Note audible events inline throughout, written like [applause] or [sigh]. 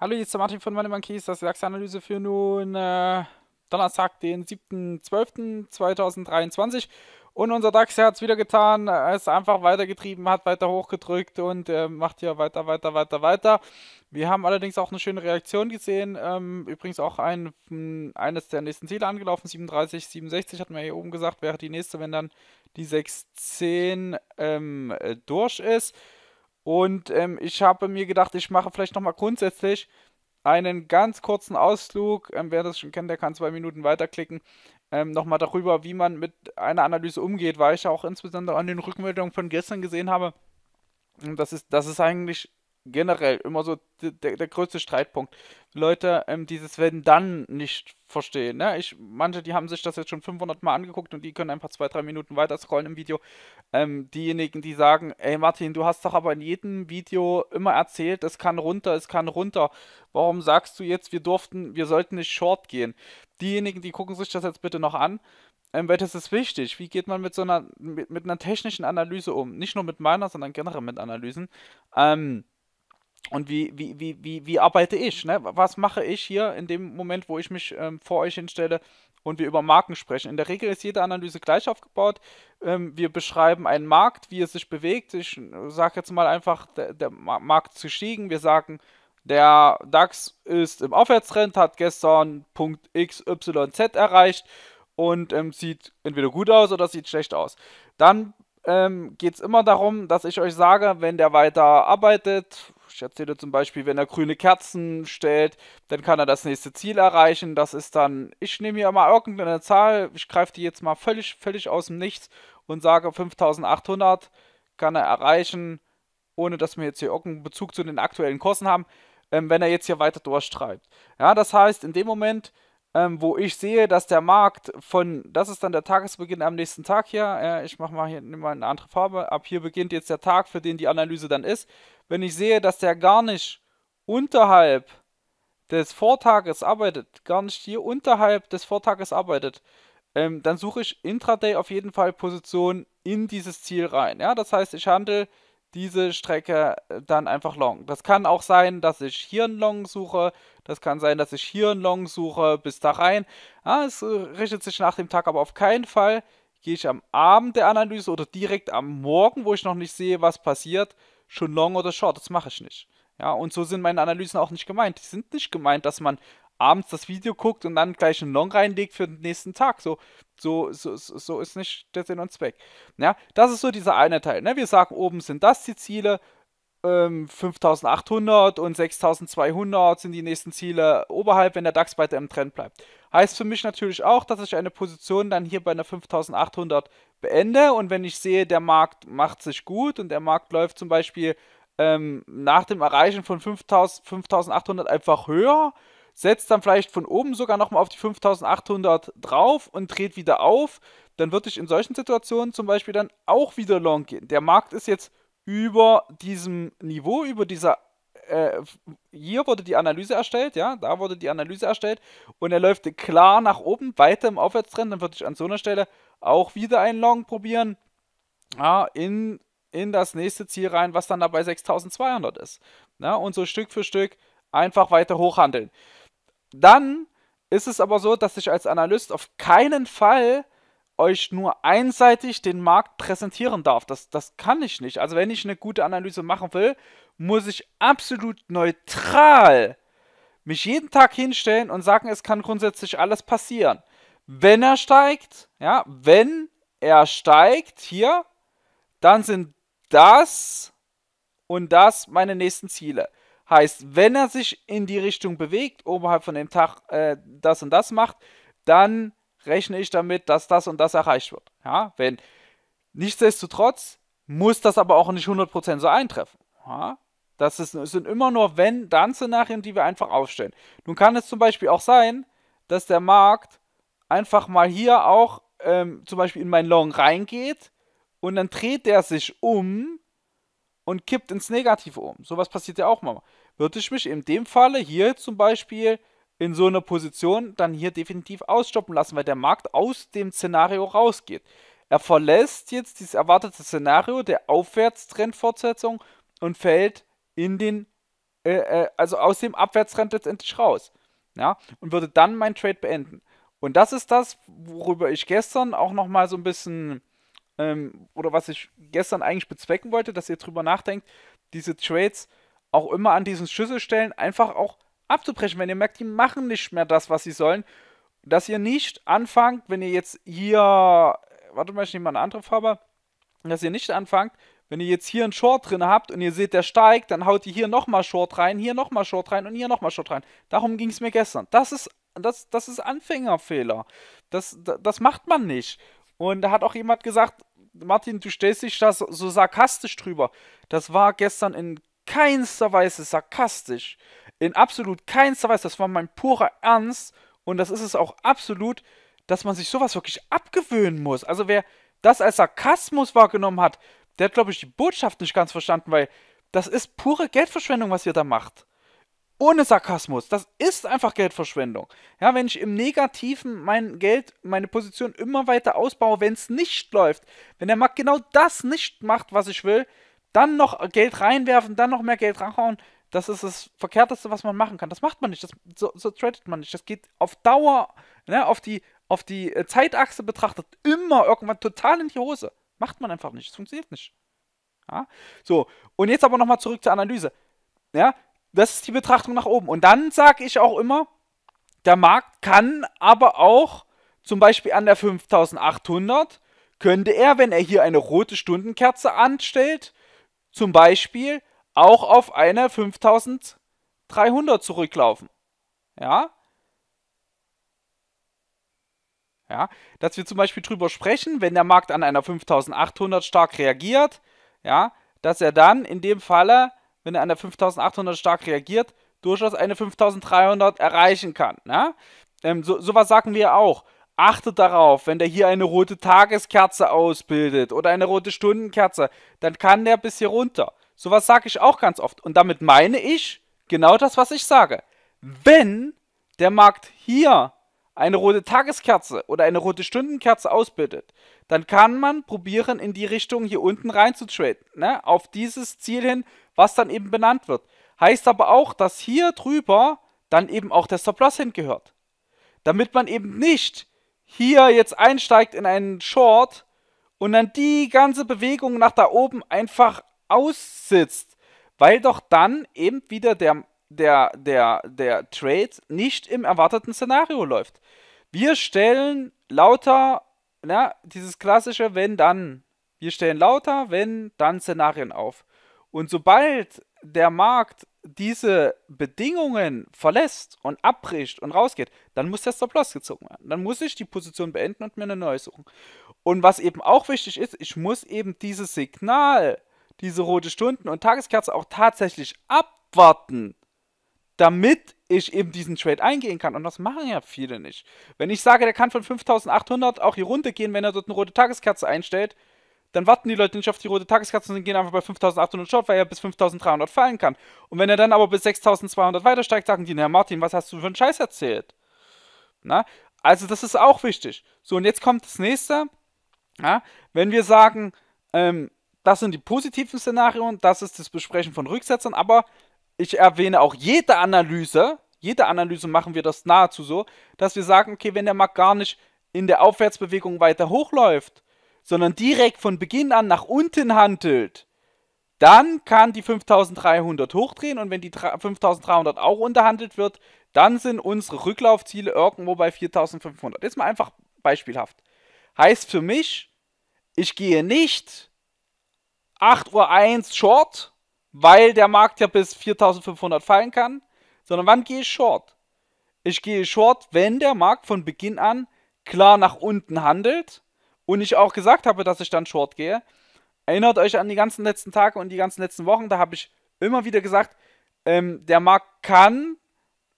Hallo, hier ist der Martin von Money Monkeys, das ist die Analyse für nun äh, Donnerstag, den 7.12.2023. Und unser DAX hat es wieder getan, es einfach weitergetrieben, hat weiter hochgedrückt und äh, macht hier weiter, weiter, weiter, weiter. Wir haben allerdings auch eine schöne Reaktion gesehen. Ähm, übrigens auch ein, eines der nächsten Ziele angelaufen, 37, 67 hatten wir hier oben gesagt, wäre die nächste, wenn dann die 610 ähm, äh, durch ist. Und ähm, ich habe mir gedacht, ich mache vielleicht nochmal grundsätzlich einen ganz kurzen Ausflug. Ähm, wer das schon kennt, der kann zwei Minuten weiterklicken ähm, nochmal darüber, wie man mit einer Analyse umgeht, weil ich ja auch insbesondere an den Rückmeldungen von gestern gesehen habe, dass es, dass es eigentlich generell immer so der, der größte Streitpunkt. Leute ähm, dieses Wenn dann nicht verstehen. Ne? Ich, manche, die haben sich das jetzt schon 500 Mal angeguckt und die können einfach zwei, drei Minuten weiter scrollen im Video. Ähm, diejenigen, die sagen, ey Martin, du hast doch aber in jedem Video immer erzählt, es kann runter, es kann runter. Warum sagst du jetzt, wir durften, wir sollten nicht short gehen? Diejenigen, die gucken sich das jetzt bitte noch an, ähm, weil das ist wichtig. Wie geht man mit so einer, mit, mit einer technischen Analyse um? Nicht nur mit meiner, sondern generell mit Analysen. Ähm, und wie, wie, wie, wie, wie arbeite ich? Ne? Was mache ich hier in dem Moment, wo ich mich ähm, vor euch hinstelle und wir über Marken sprechen? In der Regel ist jede Analyse gleich aufgebaut. Ähm, wir beschreiben einen Markt, wie er sich bewegt. Ich äh, sage jetzt mal einfach, der, der Markt zu stiegen. Wir sagen, der DAX ist im Aufwärtstrend, hat gestern Punkt XYZ erreicht und ähm, sieht entweder gut aus oder sieht schlecht aus. Dann ähm, geht es immer darum, dass ich euch sage, wenn der weiter arbeitet, ich erzähle zum Beispiel, wenn er grüne Kerzen stellt, dann kann er das nächste Ziel erreichen. Das ist dann, ich nehme hier mal irgendeine Zahl, ich greife die jetzt mal völlig, völlig aus dem Nichts und sage 5800 kann er erreichen, ohne dass wir jetzt hier irgendeinen Bezug zu den aktuellen Kursen haben, ähm, wenn er jetzt hier weiter durchstreibt. Ja, das heißt, in dem Moment ähm, wo ich sehe, dass der Markt von, das ist dann der Tagesbeginn am nächsten Tag hier, äh, ich mache mal hier mal eine andere Farbe, ab hier beginnt jetzt der Tag, für den die Analyse dann ist. Wenn ich sehe, dass der gar nicht unterhalb des Vortages arbeitet, gar nicht hier unterhalb des Vortages arbeitet, ähm, dann suche ich intraday auf jeden Fall Position in dieses Ziel rein. Ja, das heißt, ich handle diese Strecke äh, dann einfach long. Das kann auch sein, dass ich hier einen Long suche das kann sein, dass ich hier einen Long suche bis da rein. Ja, ah, es äh, richtet sich nach dem Tag aber auf keinen Fall. Gehe ich am Abend der Analyse oder direkt am Morgen, wo ich noch nicht sehe, was passiert, schon Long oder Short. Das mache ich nicht. Ja, und so sind meine Analysen auch nicht gemeint. Die sind nicht gemeint, dass man abends das Video guckt und dann gleich einen Long reinlegt für den nächsten Tag. So, so, so, so ist nicht der Sinn und Zweck. Ja, das ist so dieser eine Teil. Ne? Wir sagen, oben sind das die Ziele, 5800 ähm, und 6200 sind die nächsten Ziele oberhalb, wenn der DAX weiter im Trend bleibt. Heißt für mich natürlich auch, dass ich eine Position dann hier bei einer 5800 beende und wenn ich sehe, der Markt macht sich gut und der Markt läuft zum Beispiel ähm, nach dem Erreichen von 5800 einfach höher, setzt dann vielleicht von oben sogar nochmal auf die 5800 drauf und dreht wieder auf, dann würde ich in solchen Situationen zum Beispiel dann auch wieder long gehen. Der Markt ist jetzt über diesem Niveau, über dieser äh, hier wurde die Analyse erstellt, ja, da wurde die Analyse erstellt und er läuft klar nach oben, weiter im Aufwärtstrend, dann würde ich an so einer Stelle auch wieder einen Long probieren, ja, in, in das nächste Ziel rein, was dann dabei 6200 ist. Ja, ne, und so Stück für Stück einfach weiter hochhandeln. Dann ist es aber so, dass ich als Analyst auf keinen Fall euch nur einseitig den Markt präsentieren darf. Das, das kann ich nicht. Also wenn ich eine gute Analyse machen will, muss ich absolut neutral mich jeden Tag hinstellen und sagen, es kann grundsätzlich alles passieren. Wenn er steigt, ja, wenn er steigt hier, dann sind das und das meine nächsten Ziele. Heißt, wenn er sich in die Richtung bewegt, oberhalb von dem Tag äh, das und das macht, dann rechne ich damit, dass das und das erreicht wird. Ja, wenn nichtsdestotrotz muss das aber auch nicht 100% so eintreffen. Ja, das, ist, das sind immer nur Wenn-Dann-Szenarien, die wir einfach aufstellen. Nun kann es zum Beispiel auch sein, dass der Markt einfach mal hier auch ähm, zum Beispiel in mein Long reingeht und dann dreht der sich um und kippt ins Negative um. Sowas passiert ja auch mal. Würde ich mich in dem Falle hier zum Beispiel in so einer Position dann hier definitiv ausstoppen lassen, weil der Markt aus dem Szenario rausgeht. Er verlässt jetzt dieses erwartete Szenario der Aufwärtstrendfortsetzung und fällt in den, äh, äh also aus dem Abwärtstrend letztendlich raus. Ja, und würde dann mein Trade beenden. Und das ist das, worüber ich gestern auch nochmal so ein bisschen, ähm, oder was ich gestern eigentlich bezwecken wollte, dass ihr drüber nachdenkt, diese Trades auch immer an diesen Schlüsselstellen einfach auch abzubrechen, wenn ihr merkt, die machen nicht mehr das, was sie sollen, dass ihr nicht anfangt, wenn ihr jetzt hier, warte mal, ich nehme mal eine andere Farbe, dass ihr nicht anfangt, wenn ihr jetzt hier einen Short drin habt und ihr seht, der steigt, dann haut ihr hier nochmal Short rein, hier nochmal Short rein und hier nochmal Short rein. Darum ging es mir gestern. Das ist, das, das ist Anfängerfehler. Das, das, das macht man nicht. Und da hat auch jemand gesagt, Martin, du stellst dich da so sarkastisch drüber. Das war gestern in keinster Weise sarkastisch. In absolut keinster Weise. Das war mein purer Ernst. Und das ist es auch absolut, dass man sich sowas wirklich abgewöhnen muss. Also wer das als Sarkasmus wahrgenommen hat, der hat, glaube ich, die Botschaft nicht ganz verstanden, weil das ist pure Geldverschwendung, was ihr da macht. Ohne Sarkasmus. Das ist einfach Geldverschwendung. Ja, wenn ich im Negativen mein Geld, meine Position immer weiter ausbaue, wenn es nicht läuft, wenn der Markt genau das nicht macht, was ich will, dann noch Geld reinwerfen, dann noch mehr Geld ranhauen, das ist das Verkehrteste, was man machen kann. Das macht man nicht, das, so, so tradet man nicht. Das geht auf Dauer, ne, auf, die, auf die äh, Zeitachse betrachtet, immer irgendwann total in die Hose. Macht man einfach nicht, das funktioniert nicht. Ja? So, und jetzt aber nochmal zurück zur Analyse. Ja, das ist die Betrachtung nach oben. Und dann sage ich auch immer, der Markt kann aber auch zum Beispiel an der 5800 könnte er, wenn er hier eine rote Stundenkerze anstellt, zum Beispiel auch auf eine 5300 zurücklaufen. Ja? Ja, dass wir zum Beispiel drüber sprechen, wenn der Markt an einer 5800 stark reagiert, ja, dass er dann in dem Falle, wenn er an der 5800 stark reagiert, durchaus eine 5300 erreichen kann. Ne? Ähm, so, was sagen wir auch. Achtet darauf, wenn der hier eine rote Tageskerze ausbildet oder eine rote Stundenkerze, dann kann der bis hier runter. Sowas sage ich auch ganz oft. Und damit meine ich genau das, was ich sage. Wenn der Markt hier eine rote Tageskerze oder eine rote Stundenkerze ausbildet, dann kann man probieren, in die Richtung hier unten rein zu traden. Ne? Auf dieses Ziel hin, was dann eben benannt wird. Heißt aber auch, dass hier drüber dann eben auch der Stop-Loss hingehört. Damit man eben nicht hier jetzt einsteigt in einen Short und dann die ganze Bewegung nach da oben einfach aussitzt, weil doch dann eben wieder der, der, der, der Trade nicht im erwarteten Szenario läuft. Wir stellen lauter, na, dieses klassische Wenn-Dann. Wir stellen lauter Wenn-Dann-Szenarien auf. Und sobald der Markt diese Bedingungen verlässt und abbricht und rausgeht, dann muss der Stop-Loss gezogen werden. Dann muss ich die Position beenden und mir eine neue suchen. Und was eben auch wichtig ist, ich muss eben dieses Signal, diese rote Stunden und Tageskerze auch tatsächlich abwarten, damit ich eben diesen Trade eingehen kann. Und das machen ja viele nicht. Wenn ich sage, der kann von 5800 auch hier gehen, wenn er dort eine rote Tageskerze einstellt, dann warten die Leute nicht auf die rote Tageskatze und gehen einfach bei 5800 Short, weil er bis 5300 fallen kann. Und wenn er dann aber bis 6200 weiter steigt, sagen die, Herr Martin, was hast du für einen Scheiß erzählt? Na? Also das ist auch wichtig. So, und jetzt kommt das nächste. Ja? Wenn wir sagen, ähm, das sind die positiven Szenarien, das ist das Besprechen von Rücksetzern, aber ich erwähne auch jede Analyse, jede Analyse machen wir das nahezu so, dass wir sagen, okay, wenn der Markt gar nicht in der Aufwärtsbewegung weiter hochläuft, sondern direkt von Beginn an nach unten handelt, dann kann die 5300 hochdrehen und wenn die 5300 auch unterhandelt wird, dann sind unsere Rücklaufziele irgendwo bei 4500. Jetzt mal einfach beispielhaft. Heißt für mich, ich gehe nicht 8 Uhr 1 short, weil der Markt ja bis 4500 fallen kann, sondern wann gehe ich short? Ich gehe short, wenn der Markt von Beginn an klar nach unten handelt und ich auch gesagt habe, dass ich dann short gehe, erinnert euch an die ganzen letzten Tage und die ganzen letzten Wochen, da habe ich immer wieder gesagt, ähm, der Markt kann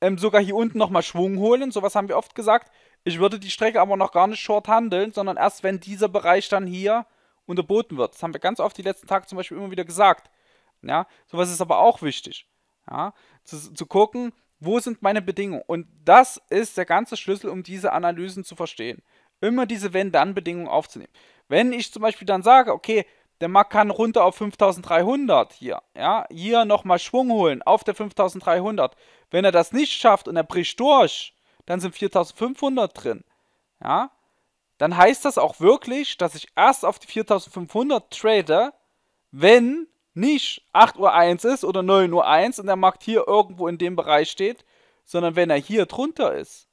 ähm, sogar hier unten nochmal Schwung holen, sowas haben wir oft gesagt. Ich würde die Strecke aber noch gar nicht short handeln, sondern erst wenn dieser Bereich dann hier unterboten wird. Das haben wir ganz oft die letzten Tage zum Beispiel immer wieder gesagt. Ja, sowas ist aber auch wichtig. Ja, zu, zu gucken, wo sind meine Bedingungen? Und das ist der ganze Schlüssel, um diese Analysen zu verstehen immer diese wenn dann bedingungen aufzunehmen. Wenn ich zum Beispiel dann sage, okay, der Markt kann runter auf 5300 hier, ja, hier nochmal Schwung holen auf der 5300. Wenn er das nicht schafft und er bricht durch, dann sind 4500 drin, ja, dann heißt das auch wirklich, dass ich erst auf die 4500 trade, wenn nicht 8 Uhr 1 ist oder 9 Uhr 1 und der Markt hier irgendwo in dem Bereich steht, sondern wenn er hier drunter ist.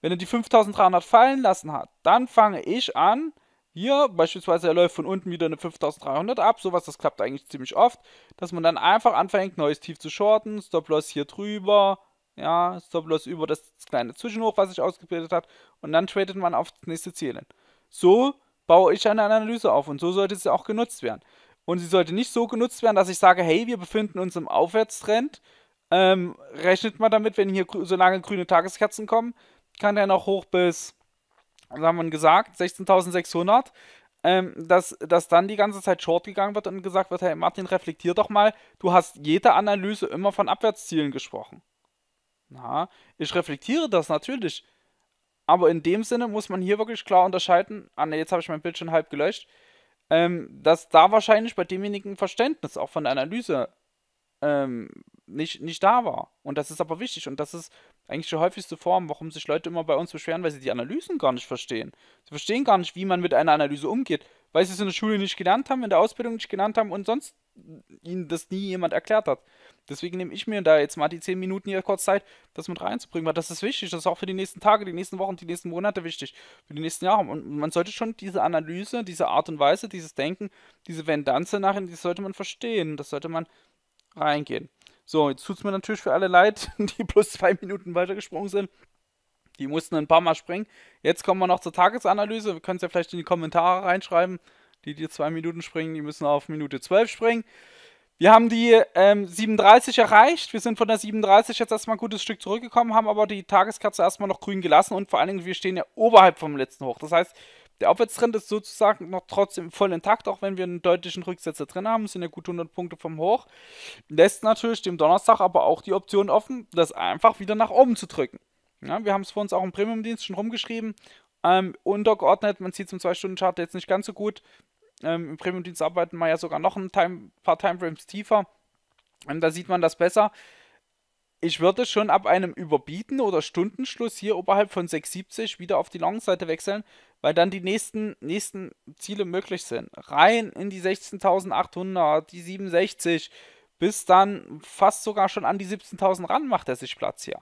Wenn er die 5300 fallen lassen hat, dann fange ich an. Hier beispielsweise, er läuft von unten wieder eine 5300 ab. Sowas, das klappt eigentlich ziemlich oft. Dass man dann einfach anfängt, neues Tief zu shorten. Stop-Loss hier drüber. Ja, Stop-Loss über das kleine Zwischenhoch, was sich ausgebildet hat. Und dann tradet man auf das nächste Ziel hin. So baue ich eine Analyse auf und so sollte sie auch genutzt werden. Und sie sollte nicht so genutzt werden, dass ich sage, hey, wir befinden uns im Aufwärtstrend. Ähm, rechnet man damit, wenn hier so lange grüne Tageskerzen kommen, kann der noch hoch bis, was haben wir gesagt, 16.600. Ähm, dass, dass dann die ganze Zeit short gegangen wird und gesagt wird, hey Martin, reflektier doch mal, du hast jede Analyse immer von Abwärtszielen gesprochen. Na, ich reflektiere das natürlich. Aber in dem Sinne muss man hier wirklich klar unterscheiden, ah ne, jetzt habe ich mein Bild schon halb gelöscht, ähm, dass da wahrscheinlich bei demjenigen Verständnis auch von der Analyse ähm, nicht, nicht da war. Und das ist aber wichtig und das ist eigentlich die häufigste Form, warum sich Leute immer bei uns beschweren, weil sie die Analysen gar nicht verstehen. Sie verstehen gar nicht, wie man mit einer Analyse umgeht, weil sie es in der Schule nicht gelernt haben, in der Ausbildung nicht gelernt haben und sonst ihnen das nie jemand erklärt hat. Deswegen nehme ich mir da jetzt mal die 10 Minuten hier kurz Zeit, das mit reinzubringen, weil das ist wichtig. Das ist auch für die nächsten Tage, die nächsten Wochen, die nächsten Monate wichtig, für die nächsten Jahre. Und man sollte schon diese Analyse, diese Art und Weise, dieses Denken, diese Vendanze nachher, die sollte man verstehen. Das sollte man reingehen. So, jetzt tut es mir natürlich für alle leid, [laughs] die plus zwei Minuten weitergesprungen sind. Die mussten ein paar Mal springen. Jetzt kommen wir noch zur Tagesanalyse. Wir können es ja vielleicht in die Kommentare reinschreiben. Die, die zwei Minuten springen, die müssen auf Minute 12 springen. Wir haben die ähm, 37 erreicht. Wir sind von der 37 jetzt erstmal ein gutes Stück zurückgekommen, haben aber die Tageskerze erstmal noch grün gelassen und vor allen Dingen, wir stehen ja oberhalb vom letzten Hoch. Das heißt, der Aufwärtstrend ist sozusagen noch trotzdem voll intakt, auch wenn wir einen deutlichen Rücksetzer drin haben, sind ja gut 100 Punkte vom Hoch. Lässt natürlich dem Donnerstag aber auch die Option offen, das einfach wieder nach oben zu drücken. Ja, wir haben es vor uns auch im Premium-Dienst schon rumgeschrieben. Ähm, untergeordnet, man sieht es im 2-Stunden-Chart jetzt nicht ganz so gut. Ähm, Im Premium-Dienst arbeiten wir ja sogar noch ein Time, paar Timeframes tiefer. Und ähm, da sieht man das besser. Ich würde schon ab einem Überbieten oder Stundenschluss hier oberhalb von 6,70 wieder auf die Long-Seite wechseln weil dann die nächsten, nächsten Ziele möglich sind. Rein in die 16.800, die 67, bis dann fast sogar schon an die 17.000 ran macht er sich Platz hier.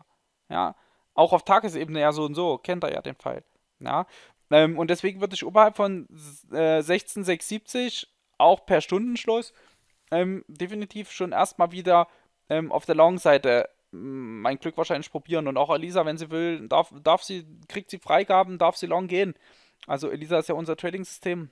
Ja, auch auf Tagesebene ja so und so, kennt er ja den Fall. Ja, ähm, und deswegen würde ich oberhalb von äh, 16,670 auch per Stundenschluss ähm, definitiv schon erstmal wieder ähm, auf der Long-Seite mm, mein Glück wahrscheinlich probieren. Und auch Elisa, wenn sie will, darf, darf sie, kriegt sie Freigaben, darf sie long gehen. Also Elisa ist ja unser Trading-System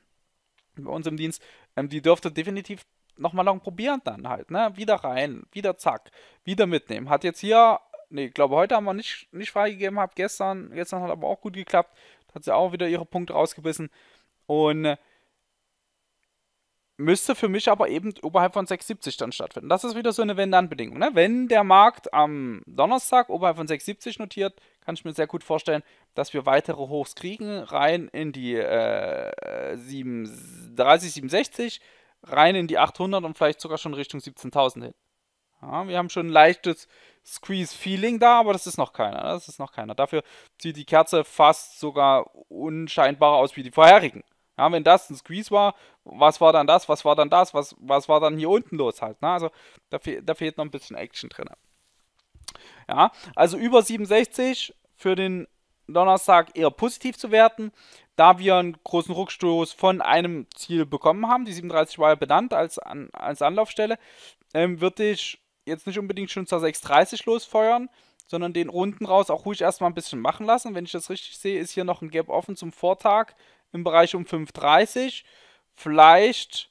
bei uns im Dienst. Ähm, die dürfte definitiv nochmal lang probieren dann halt, ne? Wieder rein, wieder zack, wieder mitnehmen. Hat jetzt hier, ne, ich glaube heute haben wir nicht, nicht freigegeben, hab gestern, gestern hat aber auch gut geklappt. Hat sie auch wieder ihre Punkte rausgebissen. Und äh, müsste für mich aber eben oberhalb von 6,70 dann stattfinden. Das ist wieder so eine Wenn-Dann-Bedingung. Ne? Wenn der Markt am Donnerstag oberhalb von 6,70 notiert, kann ich mir sehr gut vorstellen, dass wir weitere Hochs kriegen, rein in die äh, 7, rein in die 800 und vielleicht sogar schon Richtung 17.000 hin. Ja, wir haben schon ein leichtes Squeeze-Feeling da, aber das ist noch keiner. Ne? Das ist noch keiner. Dafür sieht die Kerze fast sogar unscheinbarer aus wie die vorherigen. Ja, wenn das ein Squeeze war, was war dann das, was war dann das, was, was war dann hier unten los halt. Ne? Also da, fe da fehlt noch ein bisschen Action drin. Ja, also über 67 für den Donnerstag eher positiv zu werten, da wir einen großen Rückstoß von einem Ziel bekommen haben. Die 37 war ja benannt als, an, als Anlaufstelle. Ähm, würde ich jetzt nicht unbedingt schon zur 6.30 losfeuern, sondern den unten raus auch ruhig erstmal ein bisschen machen lassen. Wenn ich das richtig sehe, ist hier noch ein Gap offen zum Vortag im Bereich um 5,30. Vielleicht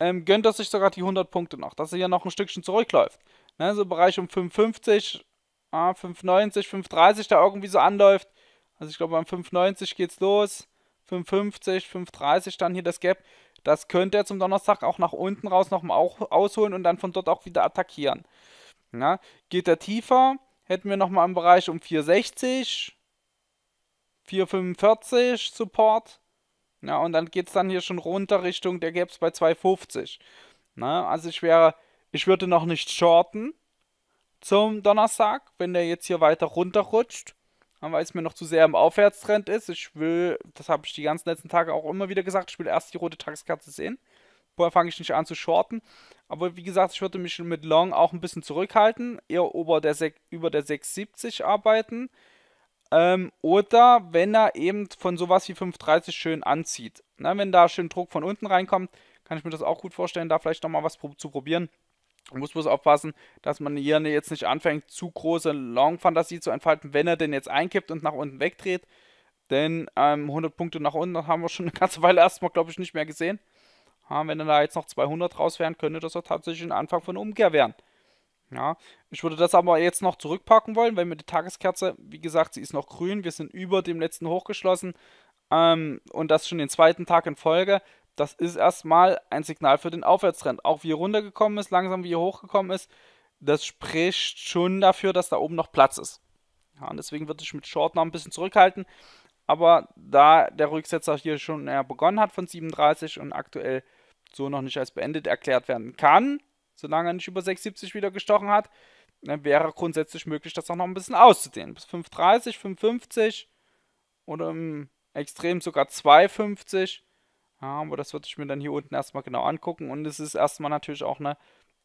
ähm, gönnt er sich sogar die 100 Punkte noch, dass er hier noch ein Stückchen zurückläuft. Ne, so im Bereich um 5,50, ah, 5,90, 5,30 da irgendwie so anläuft. Also ich glaube, am 5,90 geht's los. 5,50, 5,30 dann hier das Gap. Das könnte er zum Donnerstag auch nach unten raus nochmal auch ausholen und dann von dort auch wieder attackieren. Na, ne, geht er tiefer, hätten wir nochmal im Bereich um 460, 445 Support. Ja, und dann geht es dann hier schon runter Richtung der gäbe es bei 250. Na, also ich wäre, ich würde noch nicht shorten zum Donnerstag, wenn der jetzt hier weiter runterrutscht. Weil es mir noch zu sehr im Aufwärtstrend ist. Ich will, das habe ich die ganzen letzten Tage auch immer wieder gesagt, ich will erst die rote Tageskatze sehen. Vorher fange ich nicht an zu shorten. Aber wie gesagt, ich würde mich mit Long auch ein bisschen zurückhalten. Eher über der, über der 670 arbeiten. Ähm, oder wenn er eben von sowas wie 5,30 schön anzieht. Na, ne, wenn da schön Druck von unten reinkommt, kann ich mir das auch gut vorstellen, da vielleicht nochmal was zu probieren. muss bloß aufpassen, dass man hier ne, jetzt nicht anfängt, zu große Long-Fantasie zu entfalten, wenn er denn jetzt einkippt und nach unten wegdreht. Denn ähm, 100 Punkte nach unten haben wir schon eine ganze [laughs] Weile erstmal, glaube ich, nicht mehr gesehen. Ja, wenn er da jetzt noch 200 rausfährt, könnte das auch tatsächlich ein Anfang von Umkehr werden. Ja, ich würde das aber jetzt noch zurückpacken wollen, weil mit der Tageskerze, wie gesagt, sie ist noch grün. Wir sind über dem letzten hochgeschlossen ähm, und das schon den zweiten Tag in Folge. Das ist erstmal ein Signal für den Aufwärtstrend. Auch wie hier runtergekommen ist, langsam wie hier hochgekommen ist, das spricht schon dafür, dass da oben noch Platz ist. Ja, und deswegen würde ich mit Short noch ein bisschen zurückhalten. Aber da der Rücksetzer hier schon äh, begonnen hat von 37 und aktuell so noch nicht als beendet erklärt werden kann, solange er nicht über 6,70 wieder gestochen hat, dann wäre grundsätzlich möglich, das auch noch ein bisschen auszudehnen. Bis 5,30, 5,50 oder im Extrem sogar 2,50. Ja, aber das würde ich mir dann hier unten erstmal genau angucken. Und es ist erstmal natürlich auch eine,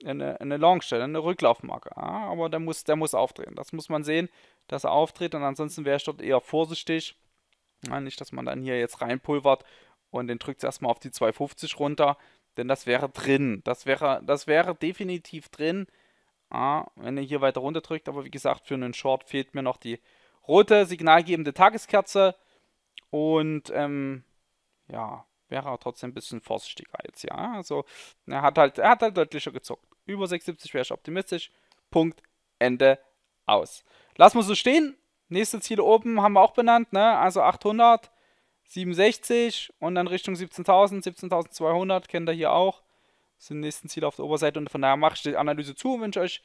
eine, eine Longstelle, eine Rücklaufmarke. Ja, aber der muss, der muss aufdrehen. Das muss man sehen, dass er auftritt. Und ansonsten wäre ich dort eher vorsichtig. Ja, nicht, dass man dann hier jetzt reinpulvert und den drückt es erstmal auf die 250 runter. Denn das wäre drin. Das wäre, das wäre definitiv drin. Ah, wenn ihr hier weiter runter drückt. Aber wie gesagt, für einen Short fehlt mir noch die rote signalgebende Tageskerze. Und ähm, ja, wäre auch trotzdem ein bisschen vorsichtiger jetzt, ja. Also er hat halt, er hat halt deutlicher gezockt. Über 6,70 wäre ich optimistisch. Punkt. Ende aus. Lassen wir so stehen. Nächste Ziel oben haben wir auch benannt, ne? Also 800. 67 und dann Richtung 17.000, 17.200 kennt ihr hier auch. Das sind die nächsten Ziele auf der Oberseite und von daher mache ich die Analyse zu und wünsche euch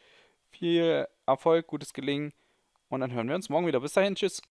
viel Erfolg, gutes Gelingen und dann hören wir uns morgen wieder. Bis dahin, tschüss.